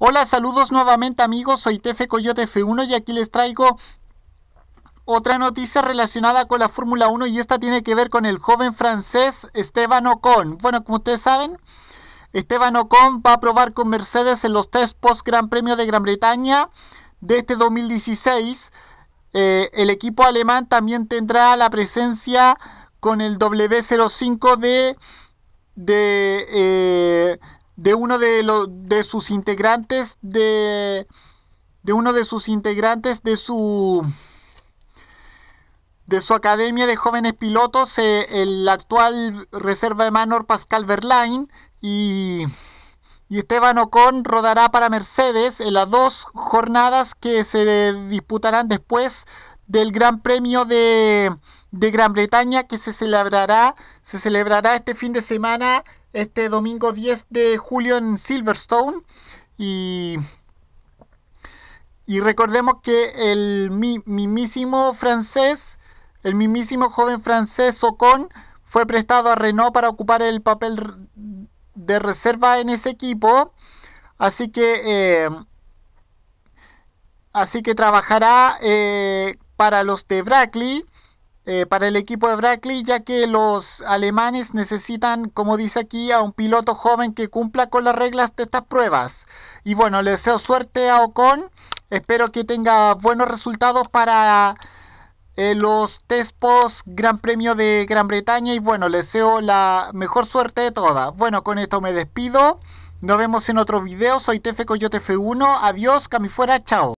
Hola, saludos nuevamente amigos, soy Tefe Coyote F1 y aquí les traigo otra noticia relacionada con la Fórmula 1 y esta tiene que ver con el joven francés Esteban Ocon. Bueno, como ustedes saben, Esteban Ocon va a probar con Mercedes en los test post Gran Premio de Gran Bretaña de este 2016. Eh, el equipo alemán también tendrá la presencia con el W05 de... de eh, de uno de, los de sus integrantes de de uno de sus integrantes de su de su academia de jóvenes pilotos eh, el actual reserva de Manor Pascal Verlaine y y Esteban Ocon rodará para Mercedes en las dos jornadas que se disputarán después del Gran Premio de de Gran Bretaña que se celebrará, se celebrará este fin de semana, este domingo 10 de julio en Silverstone. Y, y recordemos que el mimísimo mismísimo francés, el mimísimo joven francés Ocon, fue prestado a Renault para ocupar el papel de reserva en ese equipo. Así que, eh, así que trabajará eh, para los de Brackley eh, para el equipo de Brackley, ya que los alemanes necesitan, como dice aquí, a un piloto joven que cumpla con las reglas de estas pruebas. Y bueno, les deseo suerte a Ocon. Espero que tenga buenos resultados para eh, los test post Gran Premio de Gran Bretaña. Y bueno, le deseo la mejor suerte de todas. Bueno, con esto me despido. Nos vemos en otro video. Soy Tefe Coyote F1. Adiós, cami fuera, chao.